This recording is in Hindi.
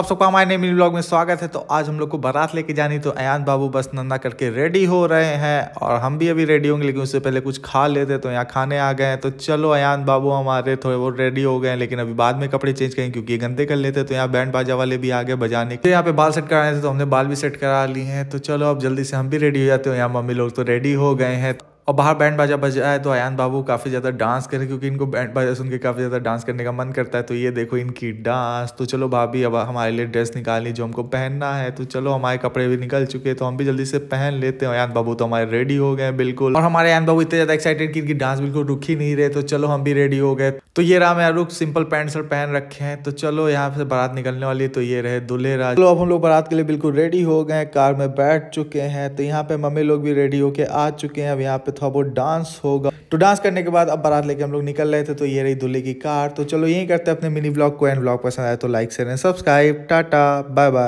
आप सबका हमारे नए मिनी ब्लॉग में स्वागत है तो आज हम लोग को बारात लेके जानी तो अयान बाबू बस नंदा करके रेडी हो रहे हैं और हम भी अभी रेडी होंगे लेकिन उससे पहले कुछ खा लेते तो यहाँ खाने आ गए हैं तो चलो अयान बाबू हमारे थोड़े बहुत रेडी हो गए लेकिन अभी बाद में कपड़े चेंज करें क्योंकि गंदे कर लेते तो यहाँ बैंड बाजा वाले भी आ गए बजाने के तो यहाँ पे बाल सेट कराए थे तो हमने बाल भी सेट करा लिए हैं तो चलो अब जल्दी से हम भी रेडी हो जाते हो यहाँ मम्मी लोग तो रेडी हो गए हैं और बाहर बैंड बाजा बजा है तो अयान बाबू काफ़ी ज़्यादा डांस करें क्योंकि इनको बैंड बाजा सुन के काफ़ी ज़्यादा डांस करने का मन करता है तो ये देखो इनकी डांस तो चलो भाभी अब हमारे लिए ड्रेस निकालनी जो हमको पहनना है तो चलो हमारे कपड़े भी निकल चुके हैं तो हम भी जल्दी से पहन लेते हैं अयान बाबू तो हमारे रेडी हो गए बिल्कुल और हमारे अयान बाबू इतने ज़्यादा एक्साइटेड कि इनकी डांस बिल्कुल रुक ही नहीं रहे तो चलो हम भी रेडी हो गए तो ये राम यार रुख सिंपल पैंट शर्ट पहन रखे हैं तो चलो यहाँ से बारात निकलने वाली है तो ये रहे दुल्हेरा चलो अब हम लोग बारात के लिए बिल्कुल रेडी हो गए कार में बैठ चुके हैं तो यहाँ पे मम्मी लोग भी रेडी होके आ चुके हैं अब यहाँ पे था वो डांस होगा तो डांस करने के बाद अब बारात लेके हम लोग निकल रहे थे तो ये रही दूल्हे की कार तो चलो यही करते अपने मिनी ब्लॉग को एंड ब्लॉग पसंद आए तो like share and subscribe tata bye bye